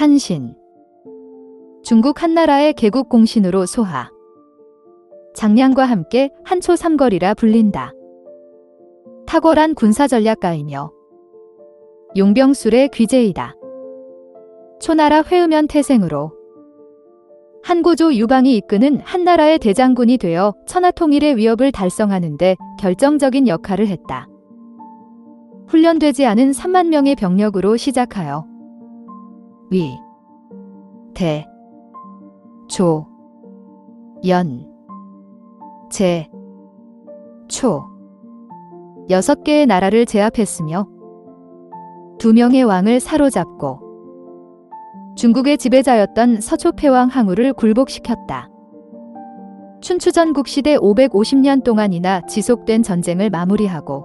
한신 중국 한나라의 개국 공신으로 소하 장량과 함께 한초 삼거리라 불린다. 탁월한 군사 전략가이며 용병술의 귀재이다. 초나라 회음연 태생으로 한고조 유방이 이끄는 한나라의 대장군이 되어 천하통일의 위협을 달성하는데 결정적인 역할을 했다. 훈련되지 않은 3만 명의 병력으로 시작하여 위, 대, 조, 연, 제, 초. 여섯 개의 나라를 제압했으며 두 명의 왕을 사로잡고 중국의 지배자였던 서초패왕 항우를 굴복시켰다. 춘추전국 시대 550년 동안이나 지속된 전쟁을 마무리하고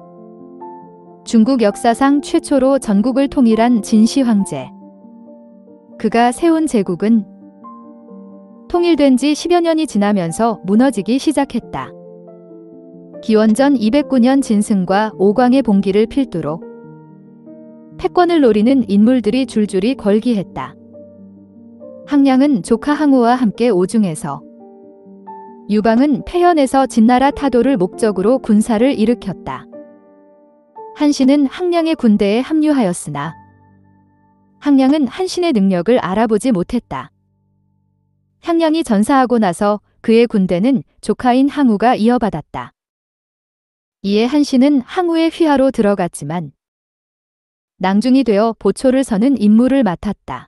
중국 역사상 최초로 전국을 통일한 진시 황제 그가 세운 제국은 통일된 지 10여 년이 지나면서 무너지기 시작했다. 기원전 209년 진승과 오광의 봉기를 필두로 패권을 노리는 인물들이 줄줄이 걸기했다. 항량은 조카 항우와 함께 오중에서 유방은 패현에서 진나라 타도를 목적으로 군사를 일으켰다. 한신은 항량의 군대에 합류하였으나 향량은 한신의 능력을 알아보지 못했다. 향량이 전사하고 나서 그의 군대는 조카인 항우가 이어받았다. 이에 한신은 항우의 휘하로 들어갔지만 낭중이 되어 보초를 서는 임무를 맡았다.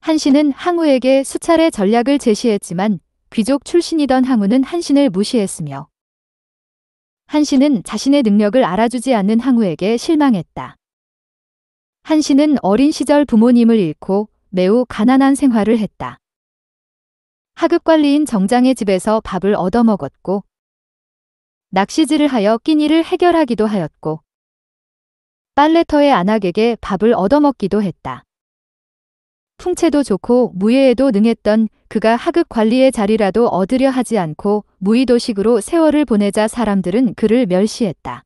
한신은 항우에게 수차례 전략을 제시했지만 귀족 출신이던 항우는 한신을 무시했으며 한신은 자신의 능력을 알아주지 않는 항우에게 실망했다. 한 씨는 어린 시절 부모님을 잃고 매우 가난한 생활을 했다. 하급 관리인 정장의 집에서 밥을 얻어먹었고 낚시질을 하여 끼니를 해결하기도 하였고 빨래터의 안악에게 밥을 얻어먹기도 했다. 풍채도 좋고 무예에도 능했던 그가 하급 관리의 자리라도 얻으려 하지 않고 무의도식으로 세월을 보내자 사람들은 그를 멸시했다.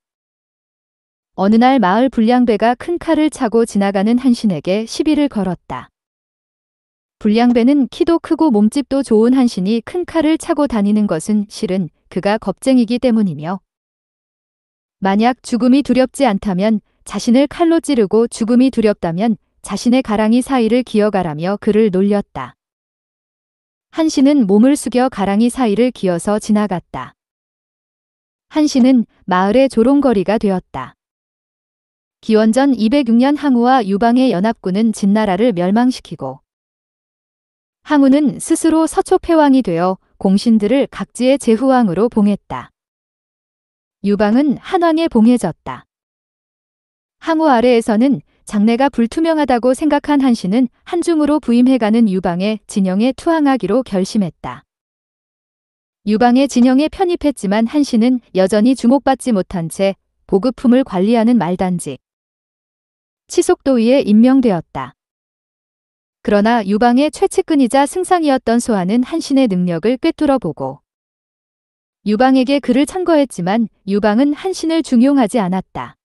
어느 날 마을 불량배가 큰 칼을 차고 지나가는 한신에게 시비를 걸었다. 불량배는 키도 크고 몸집도 좋은 한신이 큰 칼을 차고 다니는 것은 실은 그가 겁쟁이기 때문이며 만약 죽음이 두렵지 않다면 자신을 칼로 찌르고 죽음이 두렵다면 자신의 가랑이 사이를 기어가라며 그를 놀렸다. 한신은 몸을 숙여 가랑이 사이를 기어서 지나갔다. 한신은 마을의 조롱거리가 되었다. 기원전 206년 항우와 유방의 연합군은 진나라를 멸망시키고 항우는 스스로 서초패왕이 되어 공신들을 각지의 제후왕으로 봉했다. 유방은 한왕에 봉해졌다. 항우 아래에서는 장래가 불투명하다고 생각한 한신은 한중으로 부임해가는 유방의 진영에 투항하기로 결심했다. 유방의 진영에 편입했지만 한신은 여전히 주목받지 못한 채 보급품을 관리하는 말단직 치속도위에 임명되었다. 그러나 유방의 최측근이자 승상이었던 소아는 한신의 능력을 꿰뚫어보고 유방에게 그를 참거했지만 유방은 한신을 중용하지 않았다.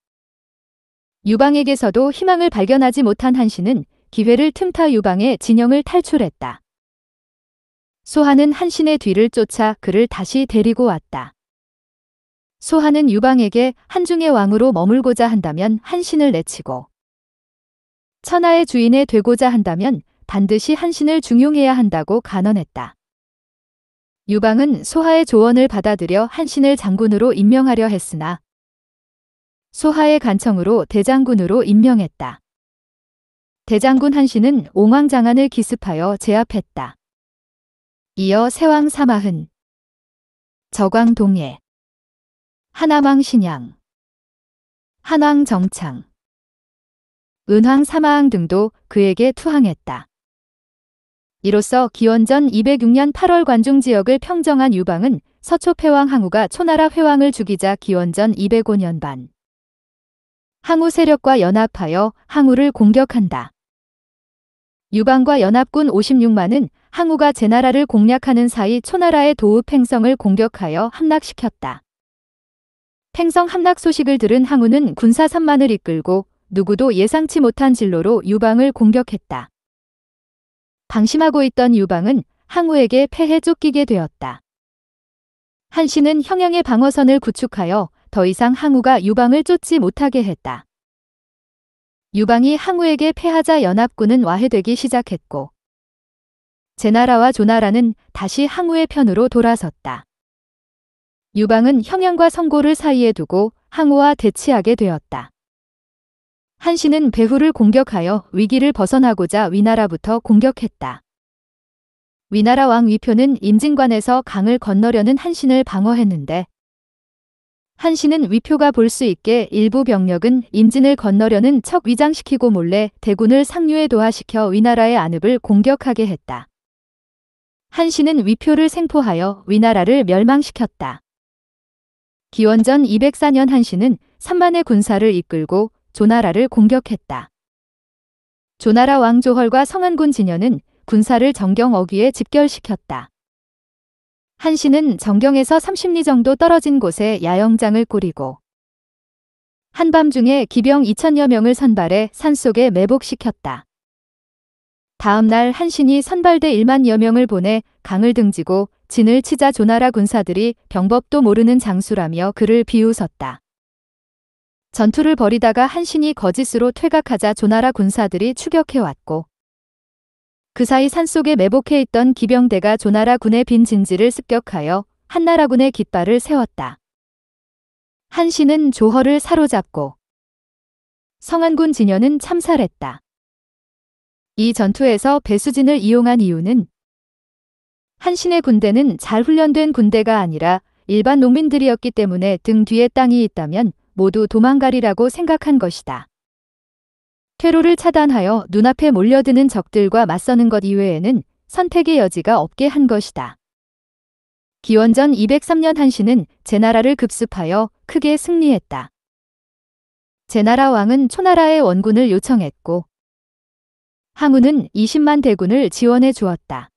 유방에게서도 희망을 발견하지 못한 한신은 기회를 틈타 유방의 진영을 탈출했다. 소하는 한신의 뒤를 쫓아 그를 다시 데리고 왔다. 소하는 유방에게 한중의 왕으로 머물고자 한다면 한신을 내치고 천하의 주인에 되고자 한다면 반드시 한신을 중용해야 한다고 간언했다. 유방은 소하의 조언을 받아들여 한신을 장군으로 임명하려 했으나 소하의 간청으로 대장군으로 임명했다. 대장군 한신은 옹왕장안을 기습하여 제압했다. 이어 세왕 사마흔, 저광 동예 한왕 신양, 한왕 정창, 은황 사마왕 등도 그에게 투항했다. 이로써 기원전 206년 8월 관중 지역을 평정한 유방은 서초 패왕 항우가 초나라 회왕을 죽이자 기원전 205년 반 항우 세력과 연합하여 항우를 공격한다. 유방과 연합군 56만은 항우가 제나라를 공략하는 사이 초나라의 도읍 행성을 공격하여 함락시켰다. 팽성 함락 소식을 들은 항우는 군사 3만을 이끌고 누구도 예상치 못한 진로로 유방을 공격했다. 방심하고 있던 유방은 항우에게 패해 쫓기게 되었다. 한신은 형양의 방어선을 구축하여 더 이상 항우가 유방을 쫓지 못하게 했다. 유방이 항우에게 패하자 연합군은 와해되기 시작했고 제나라와 조나라는 다시 항우의 편으로 돌아섰다. 유방은 형양과 성고를 사이에 두고 항우와 대치하게 되었다. 한신은 배후를 공격하여 위기를 벗어나고자 위나라부터 공격했다. 위나라 왕 위표는 임진관에서 강을 건너려는 한신을 방어했는데 한신은 위표가 볼 수 있게 일부 병력은 임진을 건너려는 척 위장시키고 몰래 대군을 상류에 도하시켜 위나라의 안읍을 공격하게 했다. 한신은 위표를 생포하여 위나라를 멸망시켰다. 기원전 204년 한신은 3만의 군사를 이끌고 조나라를 공격했다. 조나라 왕조헐과 성안군 진현은 군사를 정경 어귀에 집결시켰다. 한신은 정경에서 30리 정도 떨어진 곳에 야영장을 꾸리고 한밤중에 기병 2천여 명을 선발해 산속에 매복시켰다. 다음날 한신이 선발대 1만여 명을 보내 강을 등지고 진을 치자 조나라 군사들이 병법도 모르는 장수라며 그를 비웃었다. 전투를 벌이다가 한신이 거짓으로 퇴각하자 조나라 군사들이 추격해왔고 그 사이 산속에 매복해 있던 기병대가 조나라 군의 빈 진지를 습격하여 한나라군의 깃발을 세웠다. 한신은 조허를 사로잡고 성안군 진현은 참살했다. 이 전투에서 배수진을 이용한 이유는 한신의 군대는 잘 훈련된 군대가 아니라 일반 농민들이었기 때문에 등 뒤에 땅이 있다면 모두 도망가리라고 생각한 것이다. 퇴로를 차단하여 눈앞에 몰려드는 적들과 맞서는 것 이외에는 선택의 여지가 없게 한 것이다. 기원전 203년 한신은 제나라를 급습하여 크게 승리했다. 제나라 왕은 초나라의 원군을 요청했고 항우는 20만 대군을 지원해 주었다.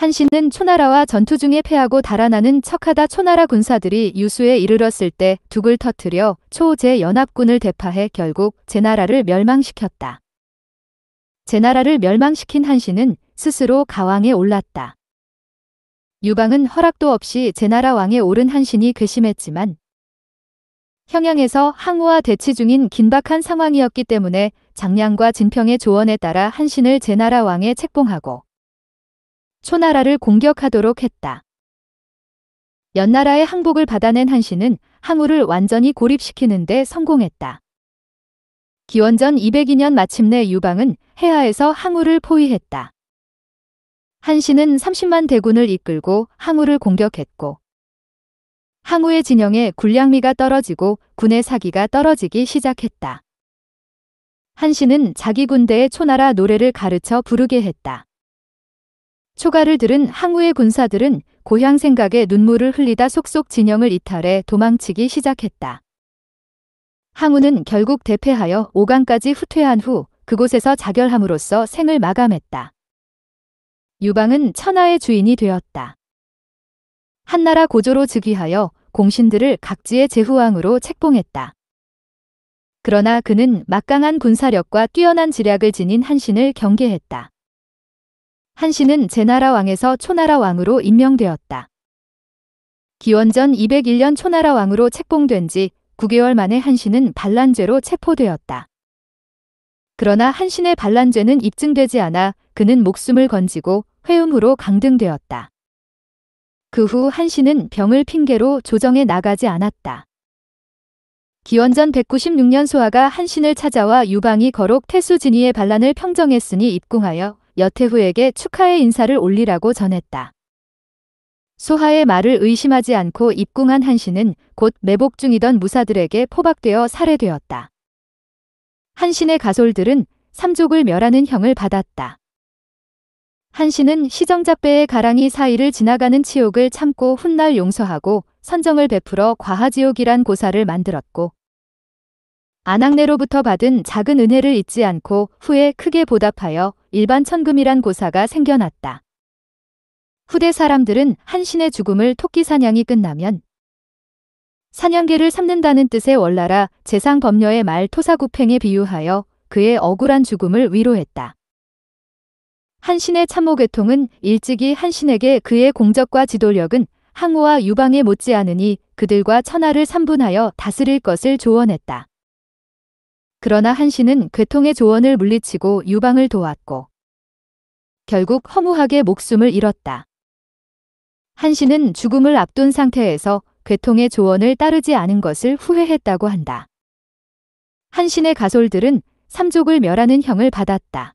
한신은 초나라와 전투 중에 패하고 달아나는 척하다 초나라 군사들이 유수에 이르렀을 때 둑을 터트려 초제연합군을 대파해 결국 제나라를 멸망시켰다. 제나라를 멸망시킨 한신은 스스로 가왕에 올랐다. 유방은 허락도 없이 제나라 왕에 오른 한신이 괘씸했지만 형양에서 항우와 대치 중인 긴박한 상황이었기 때문에 장량과 진평의 조언에 따라 한신을 제나라 왕에 책봉하고 초나라를 공격하도록 했다. 연나라의 항복을 받아낸 한신은 항우를 완전히 고립시키는 데 성공했다. 기원전 202년 마침내 유방은 해하에서 항우를 포위했다. 한신은 30만 대군을 이끌고 항우를 공격했고 항우의 진영에 군량미가 떨어지고 군의 사기가 떨어지기 시작했다. 한신은 자기 군대의 초나라 노래를 가르쳐 부르게 했다. 초가를 들은 항우의 군사들은 고향 생각에 눈물을 흘리다 속속 진영을 이탈해 도망치기 시작했다. 항우는 결국 대패하여 5강까지 후퇴한 후 그곳에서 자결함으로써 생을 마감했다. 유방은 천하의 주인이 되었다. 한나라 고조로 즉위하여 공신들을 각지의 제후왕으로 책봉했다. 그러나 그는 막강한 군사력과 뛰어난 지략을 지닌 한신을 경계했다. 한신은 제나라 왕에서 초나라 왕으로 임명되었다. 기원전 201년 초나라 왕으로 책봉된 지 9개월 만에 한신은 반란죄로 체포되었다. 그러나 한신의 반란죄는 입증되지 않아 그는 목숨을 건지고 회음으로 강등되었다. 그 후 한신은 병을 핑계로 조정에 나가지 않았다. 기원전 196년 소아가 한신을 찾아와 유방이 거록 태수진이의 반란을 평정했으니 입궁하여 여태후에게 축하의 인사를 올리라고 전했다. 소하의 말을 의심하지 않고 입궁한 한신은 곧 매복 중이던 무사들에게 포박되어 살해되었다. 한신의 가솔들은 삼족을 멸하는 형을 받았다. 한신은 시정자배의 가랑이 사이를 지나가는 치욕을 참고 훗날 용서하고 선정을 베풀어 과하지옥이란 고사를 만들었고 안학내로부터 받은 작은 은혜를 잊지 않고 후에 크게 보답하여 일반 천금이란 고사가 생겨났다. 후대 사람들은 한신의 죽음을 토끼 사냥이 끝나면 사냥개를 삼는다는 뜻의 원나라 재상 법녀의 말 토사구팽에 비유하여 그의 억울한 죽음을 위로했다. 한신의 참모계통은 일찍이 한신에게 그의 공적과 지도력은 항우와 유방에 못지않으니 그들과 천하를 삼분하여 다스릴 것을 조언했다. 그러나 한신은 괴통의 그 조언을 물리치고 유방을 도왔고 결국 허무하게 목숨을 잃었다. 한씨는 죽음을 앞둔 상태에서 괴통의 그 조언을 따르지 않은 것을 후회했다고 한다. 한신의 가솔들은 삼족을 멸하는 형을 받았다.